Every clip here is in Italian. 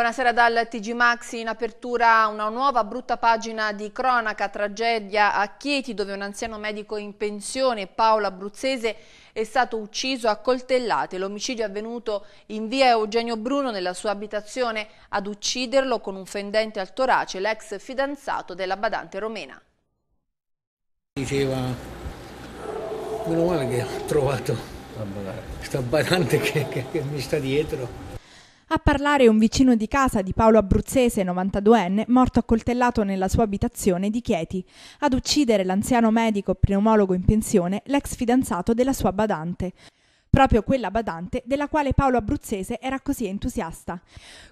Buonasera dal TG Maxi, in apertura una nuova brutta pagina di cronaca, tragedia a Chieti dove un anziano medico in pensione, Paolo Abruzzese, è stato ucciso a coltellate. L'omicidio è avvenuto in via Eugenio Bruno nella sua abitazione ad ucciderlo con un fendente al torace l'ex fidanzato della badante romena. Diceva, meno male che ho trovato questa badante che, che, che mi sta dietro a parlare un vicino di casa di Paolo Abruzzese, 92enne, morto accoltellato nella sua abitazione di Chieti. Ad uccidere l'anziano medico pneumologo in pensione, l'ex fidanzato della sua badante proprio quella badante della quale Paolo Abruzzese era così entusiasta.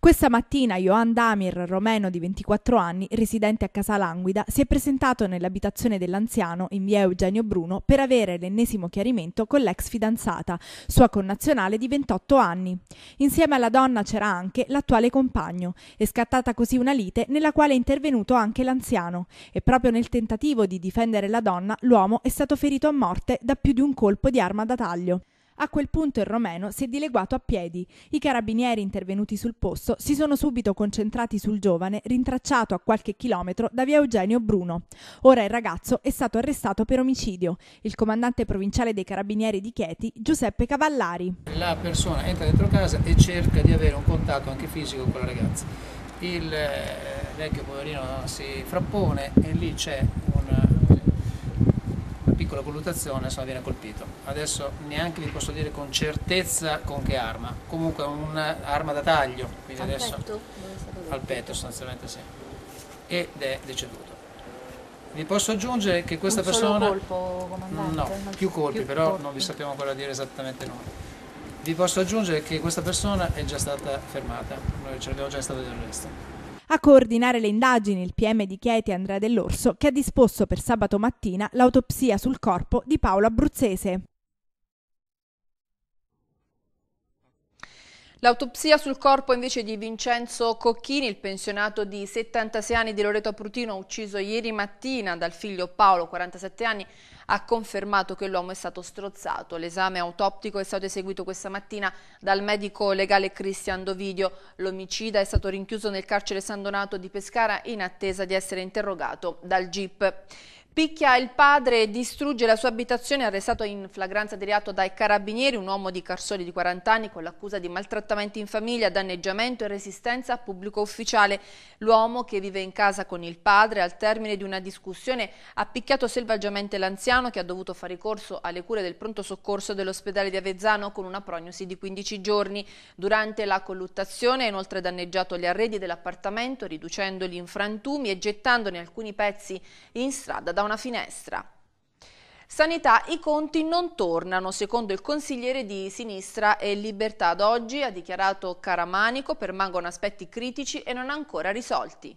Questa mattina Johan Damir, romeno di 24 anni, residente a Casa Languida, si è presentato nell'abitazione dell'anziano in via Eugenio Bruno per avere l'ennesimo chiarimento con l'ex fidanzata, sua connazionale di 28 anni. Insieme alla donna c'era anche l'attuale compagno. È scattata così una lite nella quale è intervenuto anche l'anziano e proprio nel tentativo di difendere la donna l'uomo è stato ferito a morte da più di un colpo di arma da taglio. A quel punto il romeno si è dileguato a piedi. I carabinieri intervenuti sul posto si sono subito concentrati sul giovane, rintracciato a qualche chilometro da via Eugenio Bruno. Ora il ragazzo è stato arrestato per omicidio. Il comandante provinciale dei carabinieri di Chieti, Giuseppe Cavallari. La persona entra dentro casa e cerca di avere un contatto anche fisico con la ragazza. Il eh, vecchio poverino si frappone e lì c'è con la colluttazione se no viene colpito. Adesso neanche vi posso dire con certezza con che arma, comunque un'arma da taglio, quindi al adesso petto. al petto sostanzialmente sì, ed è deceduto. Vi posso aggiungere che questa Un persona... Colpo, comandante? No, più colpi, più però colpi. non vi sappiamo ancora dire esattamente noi. Vi posso aggiungere che questa persona è già stata fermata, noi ce l'abbiamo già stato di arresto. A coordinare le indagini il PM di Chieti Andrea Dell'Orso che ha disposto per sabato mattina l'autopsia sul corpo di Paolo Abruzzese. L'autopsia sul corpo invece di Vincenzo Cocchini, il pensionato di 76 anni di Loreto Prutino, ucciso ieri mattina dal figlio Paolo, 47 anni, ha confermato che l'uomo è stato strozzato. L'esame autoptico è stato eseguito questa mattina dal medico legale Cristian Dovidio. L'omicida è stato rinchiuso nel carcere San Donato di Pescara in attesa di essere interrogato dal GIP. Picchia il padre e distrugge la sua abitazione, arrestato in flagranza di reato dai carabinieri, un uomo di Carsoli di 40 anni con l'accusa di maltrattamenti in famiglia, danneggiamento e resistenza a pubblico ufficiale. L'uomo che vive in casa con il padre al termine di una discussione ha picchiato selvaggiamente l'anziano che ha dovuto fare ricorso alle cure del pronto soccorso dell'ospedale di Avezzano con una prognosi di 15 giorni. Durante la colluttazione ha inoltre danneggiato gli arredi dell'appartamento riducendoli in frantumi e gettandone alcuni pezzi in strada da una finestra. Sanità, i conti non tornano, secondo il consigliere di Sinistra e Libertà. Ad oggi, ha dichiarato Caramanico, permangono aspetti critici e non ancora risolti.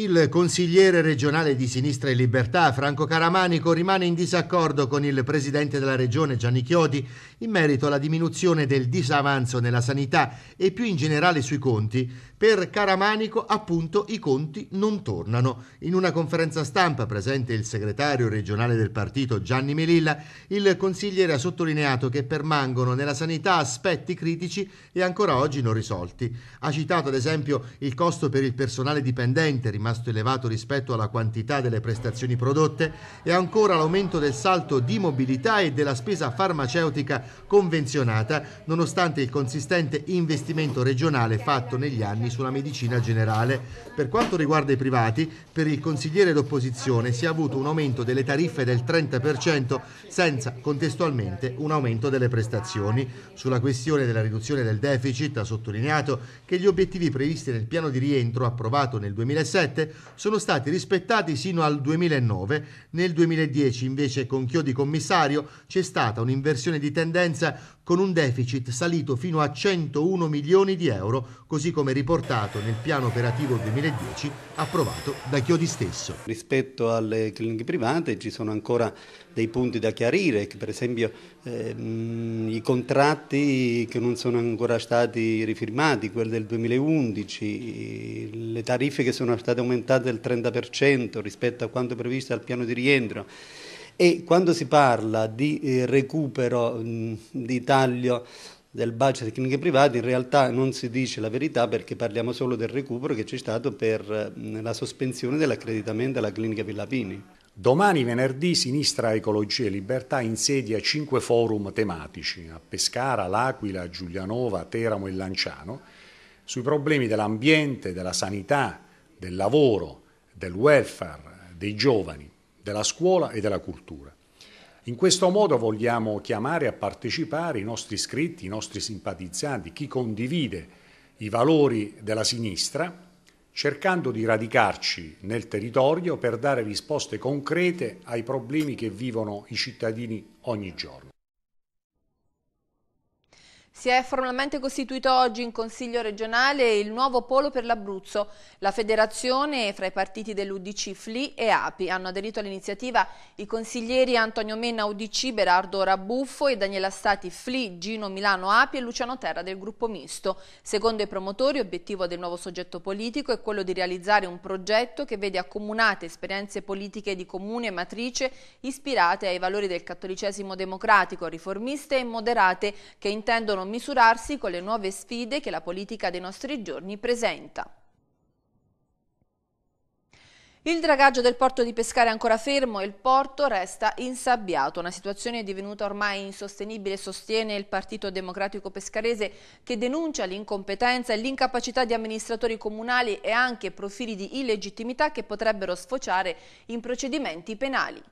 Il consigliere regionale di Sinistra e Libertà, Franco Caramanico, rimane in disaccordo con il presidente della regione Gianni Chiodi in merito alla diminuzione del disavanzo nella sanità e più in generale sui conti. Per Caramanico, appunto, i conti non tornano. In una conferenza stampa presente il segretario regionale del partito Gianni Melilla, il consigliere ha sottolineato che permangono nella sanità aspetti critici e ancora oggi non risolti. Ha citato ad esempio il costo per il personale dipendente rimasto rimasto elevato rispetto alla quantità delle prestazioni prodotte, e ancora l'aumento del salto di mobilità e della spesa farmaceutica convenzionata, nonostante il consistente investimento regionale fatto negli anni sulla medicina generale. Per quanto riguarda i privati, per il consigliere d'opposizione si è avuto un aumento delle tariffe del 30% senza contestualmente un aumento delle prestazioni. Sulla questione della riduzione del deficit ha sottolineato che gli obiettivi previsti nel piano di rientro approvato nel 2007 2007 sono stati rispettati sino al 2009. Nel 2010 invece con Chiodi commissario c'è stata un'inversione di tendenza con un deficit salito fino a 101 milioni di euro, così come riportato nel piano operativo 2010 approvato da Chiodi stesso. Rispetto alle cliniche private ci sono ancora dei punti da chiarire, per esempio eh, i contratti che non sono ancora stati rifirmati, quelli del 2011, le tariffe che sono state aumentate del 30% rispetto a quanto previsto dal piano di rientro. E quando si parla di eh, recupero, mm, di taglio del budget delle cliniche private, in realtà non si dice la verità perché parliamo solo del recupero che c'è stato per mm, la sospensione dell'accreditamento alla clinica Villapini. Domani venerdì Sinistra Ecologia e Libertà insedia cinque forum tematici a Pescara, L'Aquila, Giulianova, Teramo e Lanciano sui problemi dell'ambiente, della sanità, del lavoro, del welfare, dei giovani della scuola e della cultura. In questo modo vogliamo chiamare a partecipare i nostri iscritti, i nostri simpatizzanti, chi condivide i valori della sinistra, cercando di radicarci nel territorio per dare risposte concrete ai problemi che vivono i cittadini ogni giorno. Si è formalmente costituito oggi in Consiglio regionale il nuovo polo per l'Abruzzo. La federazione fra i partiti dell'Udc, FLI e API hanno aderito all'iniziativa i consiglieri Antonio Menna UDC, Berardo Rabuffo e Daniela Stati FLI, Gino Milano API e Luciano Terra del gruppo misto. Secondo i promotori, obiettivo del nuovo soggetto politico è quello di realizzare un progetto che vede accomunate esperienze politiche di comune matrice ispirate ai valori del cattolicesimo democratico, riformiste e moderate che intendono misurarsi con le nuove sfide che la politica dei nostri giorni presenta. Il dragaggio del porto di Pescara è ancora fermo e il porto resta insabbiato, una situazione divenuta ormai insostenibile, sostiene il Partito Democratico Pescarese che denuncia l'incompetenza e l'incapacità di amministratori comunali e anche profili di illegittimità che potrebbero sfociare in procedimenti penali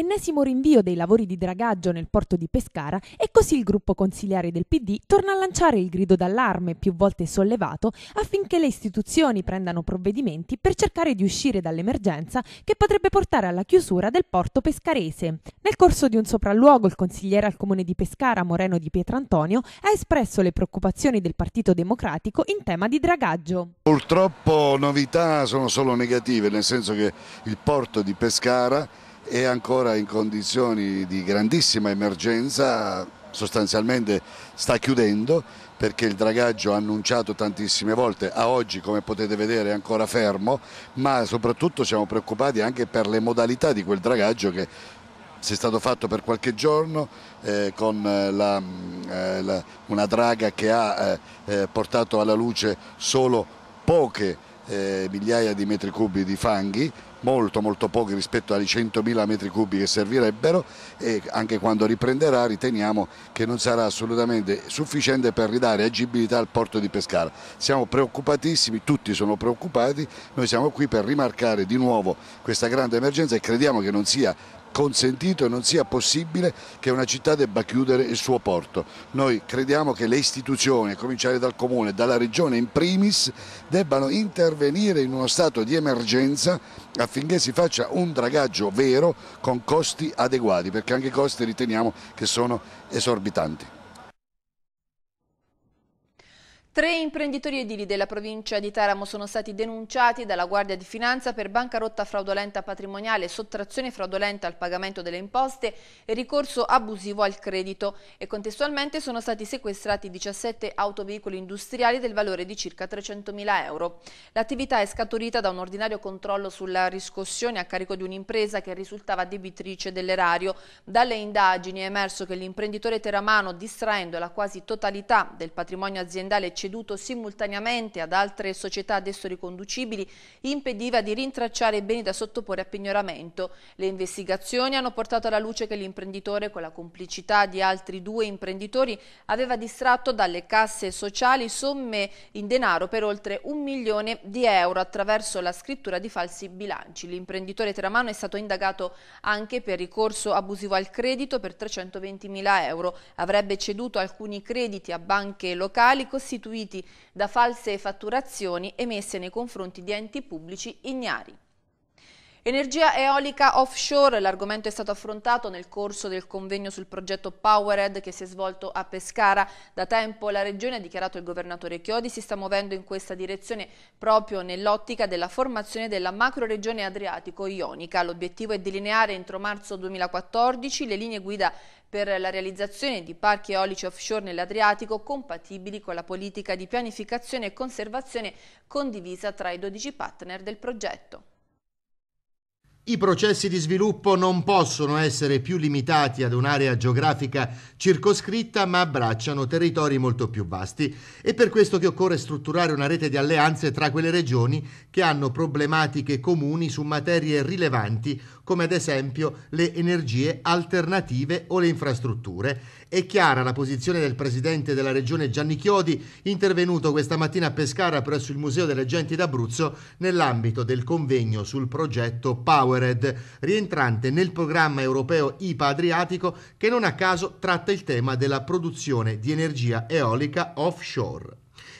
ennesimo rinvio dei lavori di dragaggio nel porto di Pescara e così il gruppo consigliare del PD torna a lanciare il grido d'allarme più volte sollevato affinché le istituzioni prendano provvedimenti per cercare di uscire dall'emergenza che potrebbe portare alla chiusura del porto pescarese. Nel corso di un sopralluogo il consigliere al comune di Pescara Moreno di Pietrantonio ha espresso le preoccupazioni del Partito Democratico in tema di dragaggio. Purtroppo novità sono solo negative, nel senso che il porto di Pescara è ancora in condizioni di grandissima emergenza, sostanzialmente sta chiudendo perché il dragaggio ha annunciato tantissime volte, a oggi come potete vedere è ancora fermo, ma soprattutto siamo preoccupati anche per le modalità di quel dragaggio che si è stato fatto per qualche giorno eh, con eh, la, mm, eh, la, una draga che ha eh, eh portato alla luce solo poche eh, migliaia di metri cubi di fanghi, molto molto pochi rispetto ai 100.000 metri cubi che servirebbero e anche quando riprenderà riteniamo che non sarà assolutamente sufficiente per ridare agibilità al porto di Pescara. Siamo preoccupatissimi, tutti sono preoccupati, noi siamo qui per rimarcare di nuovo questa grande emergenza e crediamo che non sia consentito e non sia possibile che una città debba chiudere il suo porto. Noi crediamo che le istituzioni, a cominciare dal Comune, dalla Regione in primis, debbano intervenire in uno stato di emergenza affinché si faccia un dragaggio vero con costi adeguati, perché anche i costi riteniamo che sono esorbitanti. Tre imprenditori edili della provincia di Teramo sono stati denunciati dalla Guardia di Finanza per bancarotta fraudolenta patrimoniale, sottrazione fraudolenta al pagamento delle imposte e ricorso abusivo al credito e contestualmente sono stati sequestrati 17 autoveicoli industriali del valore di circa 300.000 euro. L'attività è scaturita da un ordinario controllo sulla riscossione a carico di un'impresa che risultava debitrice dell'erario. Dalle indagini è emerso che l'imprenditore teramano, distraendo la quasi totalità del patrimonio aziendale ceduto simultaneamente ad altre società adesso riconducibili impediva di rintracciare i beni da sottoporre a pignoramento. Le investigazioni hanno portato alla luce che l'imprenditore, con la complicità di altri due imprenditori, aveva distratto dalle casse sociali somme in denaro per oltre un milione di euro attraverso la scrittura di falsi bilanci. L'imprenditore teramano è stato indagato anche per ricorso abusivo al credito per 320 mila euro. Avrebbe ceduto alcuni crediti a banche locali costituite costituiti da false fatturazioni emesse nei confronti di enti pubblici ignari. Energia eolica offshore, l'argomento è stato affrontato nel corso del convegno sul progetto Powered che si è svolto a Pescara. Da tempo la Regione, ha dichiarato il Governatore Chiodi, si sta muovendo in questa direzione proprio nell'ottica della formazione della macroregione Adriatico-Ionica. L'obiettivo è delineare entro marzo 2014 le linee guida per la realizzazione di parchi eolici offshore nell'Adriatico compatibili con la politica di pianificazione e conservazione condivisa tra i 12 partner del progetto. I processi di sviluppo non possono essere più limitati ad un'area geografica circoscritta, ma abbracciano territori molto più vasti. È per questo che occorre strutturare una rete di alleanze tra quelle regioni che hanno problematiche comuni su materie rilevanti, come ad esempio le energie alternative o le infrastrutture. È chiara la posizione del presidente della regione Gianni Chiodi, intervenuto questa mattina a Pescara presso il Museo delle Genti d'Abruzzo nell'ambito del convegno sul progetto Powered, rientrante nel programma europeo IPA Adriatico che non a caso tratta il tema della produzione di energia eolica offshore.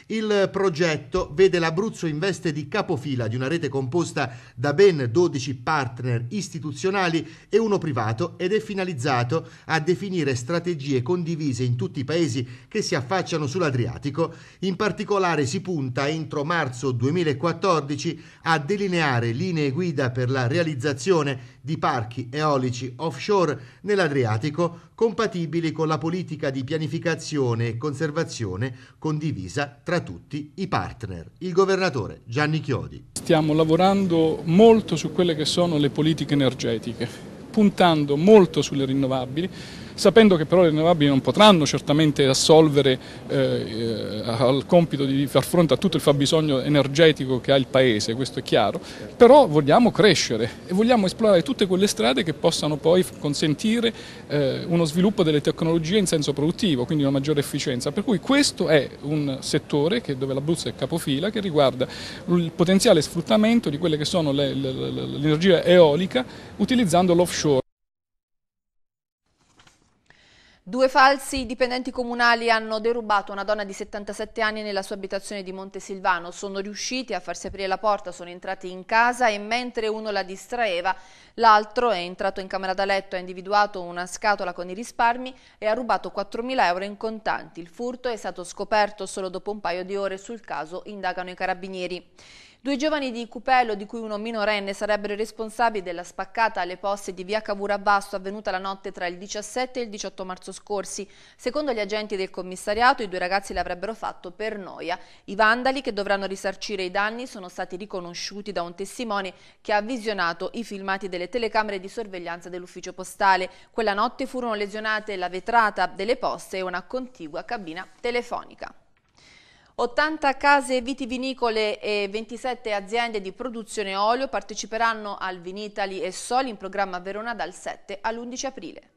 Il progetto vede l'Abruzzo in veste di capofila di una rete composta da ben 12 partner istituzionali e uno privato ed è finalizzato a definire strategie condivise in tutti i paesi che si affacciano sull'Adriatico. In particolare si punta entro marzo 2014 a delineare linee guida per la realizzazione di parchi eolici offshore nell'Adriatico compatibili con la politica di pianificazione e conservazione condivisa tra tutti i partner. Il governatore Gianni Chiodi. Stiamo lavorando molto su quelle che sono le politiche energetiche, puntando molto sulle rinnovabili sapendo che però le rinnovabili non potranno certamente assolvere eh, eh, al compito di far fronte a tutto il fabbisogno energetico che ha il Paese, questo è chiaro, però vogliamo crescere e vogliamo esplorare tutte quelle strade che possano poi consentire eh, uno sviluppo delle tecnologie in senso produttivo, quindi una maggiore efficienza, per cui questo è un settore che, dove l'Abruzzo è capofila che riguarda il potenziale sfruttamento di quelle che sono l'energia eolica utilizzando l'offshore. Due falsi dipendenti comunali hanno derubato una donna di 77 anni nella sua abitazione di Montesilvano. Sono riusciti a farsi aprire la porta, sono entrati in casa e mentre uno la distraeva, l'altro è entrato in camera da letto, ha individuato una scatola con i risparmi e ha rubato 4.000 euro in contanti. Il furto è stato scoperto solo dopo un paio di ore, sul caso indagano i carabinieri. Due giovani di Cupello, di cui uno minorenne, sarebbero responsabili della spaccata alle poste di via Basso avvenuta la notte tra il 17 e il 18 marzo scorsi. Secondo gli agenti del commissariato, i due ragazzi l'avrebbero fatto per noia. I vandali, che dovranno risarcire i danni, sono stati riconosciuti da un testimone che ha visionato i filmati delle telecamere di sorveglianza dell'ufficio postale. Quella notte furono lesionate la vetrata delle poste e una contigua cabina telefonica. 80 case vitivinicole e 27 aziende di produzione olio parteciperanno al Vinitali e Soli in programma Verona dal 7 all'11 aprile.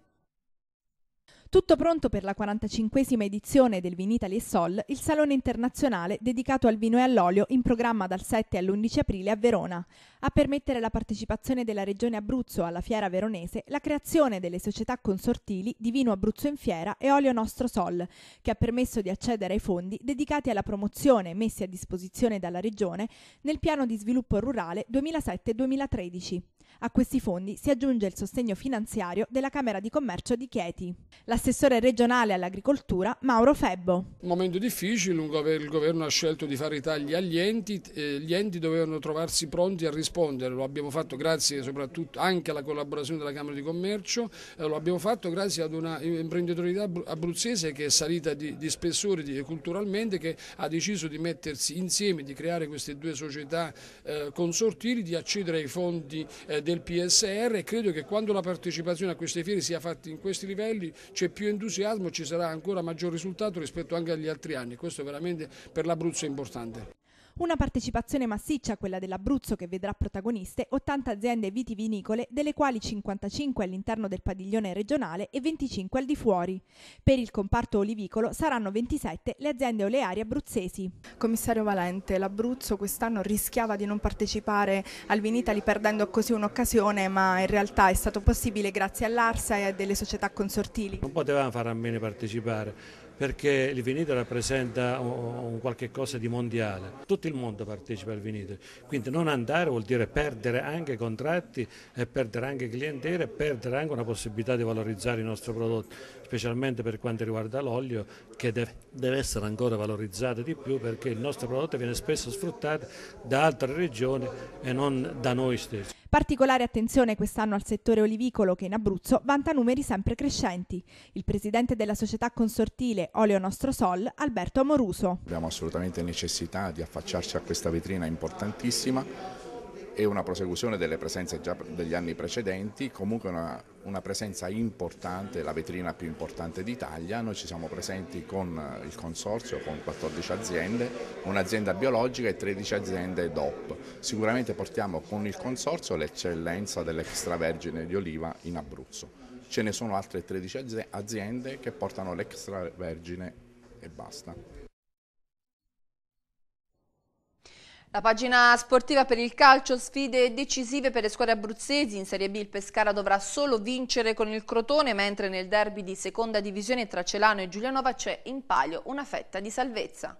Tutto pronto per la 45esima edizione del Vinitali e Sol, il salone internazionale dedicato al vino e all'olio in programma dal 7 all'11 aprile a Verona a permettere la partecipazione della Regione Abruzzo alla Fiera Veronese, la creazione delle società consortili di Vino Abruzzo in Fiera e Olio Nostro Sol, che ha permesso di accedere ai fondi dedicati alla promozione messi a disposizione dalla Regione nel piano di sviluppo rurale 2007-2013. A questi fondi si aggiunge il sostegno finanziario della Camera di Commercio di Chieti. L'assessore regionale all'agricoltura Mauro Febbo. Un momento difficile, il governo ha scelto di fare i tagli agli enti, gli enti dovevano trovarsi pronti a rispondere rispondere, lo abbiamo fatto grazie soprattutto anche alla collaborazione della Camera di Commercio, eh, lo abbiamo fatto grazie ad una imprenditorialità abruzzese che è salita di, di spessore di, culturalmente, che ha deciso di mettersi insieme, di creare queste due società eh, consortili, di accedere ai fondi eh, del PSR e credo che quando la partecipazione a queste fiere sia fatta in questi livelli c'è più entusiasmo, ci sarà ancora maggior risultato rispetto anche agli altri anni, questo veramente per l'Abruzzo è importante. Una partecipazione massiccia quella dell'Abruzzo che vedrà protagoniste 80 aziende vitivinicole, delle quali 55 all'interno del padiglione regionale e 25 al di fuori. Per il comparto olivicolo saranno 27 le aziende oleari abruzzesi. Commissario Valente, l'Abruzzo quest'anno rischiava di non partecipare al Vinitali perdendo così un'occasione, ma in realtà è stato possibile grazie all'Arsa e a delle società consortili. Non potevamo fare a meno partecipare perché il Vinite rappresenta un qualche cosa di mondiale. Tutto il mondo partecipa al Vinite, quindi non andare vuol dire perdere anche contratti e perdere anche clientele e perdere anche una possibilità di valorizzare il nostro prodotto, specialmente per quanto riguarda l'olio che deve essere ancora valorizzato di più perché il nostro prodotto viene spesso sfruttato da altre regioni e non da noi stessi. Particolare attenzione quest'anno al settore olivicolo che in Abruzzo vanta numeri sempre crescenti. Il presidente della società consortile Oleo Nostro Sol, Alberto Amoruso. Abbiamo assolutamente necessità di affacciarci a questa vetrina importantissima è una prosecuzione delle presenze già degli anni precedenti, comunque una, una presenza importante, la vetrina più importante d'Italia, noi ci siamo presenti con il consorzio, con 14 aziende, un'azienda biologica e 13 aziende DOP. Sicuramente portiamo con il consorzio l'eccellenza dell'extravergine di oliva in Abruzzo. Ce ne sono altre 13 aziende che portano l'extravergine e basta. La pagina sportiva per il calcio, sfide decisive per le squadre abruzzesi, in Serie B il Pescara dovrà solo vincere con il Crotone, mentre nel derby di seconda divisione tra Celano e Giulianova c'è in palio una fetta di salvezza.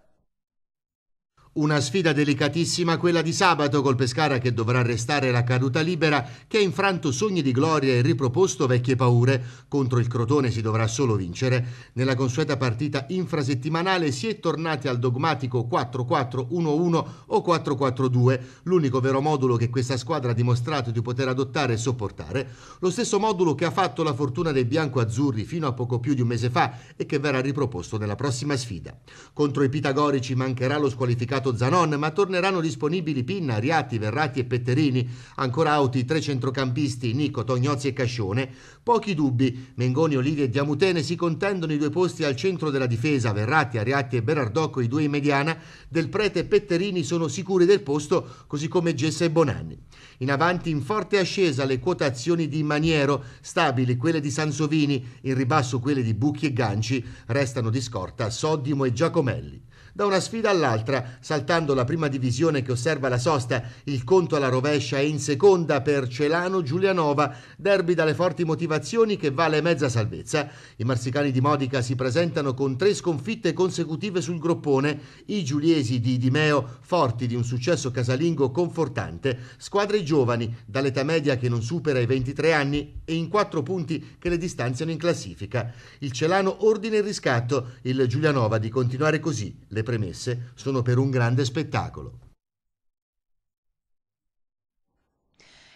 Una sfida delicatissima quella di sabato col Pescara che dovrà restare la caduta libera, che ha infranto sogni di gloria e riproposto vecchie paure. Contro il Crotone si dovrà solo vincere. Nella consueta partita infrasettimanale si è tornati al dogmatico 4-4-1-1 o 4-4-2, l'unico vero modulo che questa squadra ha dimostrato di poter adottare e sopportare. Lo stesso modulo che ha fatto la fortuna dei bianco-azzurri fino a poco più di un mese fa e che verrà riproposto nella prossima sfida. Contro i pitagorici mancherà lo squalificato mercato Zanon, ma torneranno disponibili Pinna, Riatti, Verratti e Petterini, ancora auti tre centrocampisti, Nico, Tognozzi e Cascione. Pochi dubbi, Mengoni, Olivi e Diamutene si contendono i due posti al centro della difesa, Verratti, Ariatti e Berardocco, i due in mediana, Del Prete e Petterini sono sicuri del posto, così come Gessa e Bonanni. In avanti in forte ascesa le quotazioni di Maniero, stabili quelle di Sansovini, in ribasso quelle di Bucchi e Ganci, restano di scorta Soddimo e Giacomelli da una sfida all'altra, saltando la prima divisione che osserva la sosta, il conto alla rovescia è in seconda per Celano Giulianova, derby dalle forti motivazioni che vale mezza salvezza. I marsicani di Modica si presentano con tre sconfitte consecutive sul groppone, i giuliesi di Idimeo forti di un successo casalingo confortante, squadre giovani dall'età media che non supera i 23 anni e in quattro punti che le distanziano in classifica. Il Celano ordina il riscatto, il Giulianova di continuare così. Le premesse sono per un grande spettacolo.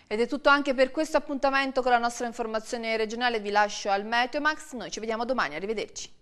Ed è tutto anche per questo appuntamento con la nostra informazione regionale. Vi lascio al Meteo Max. Noi ci vediamo domani. Arrivederci.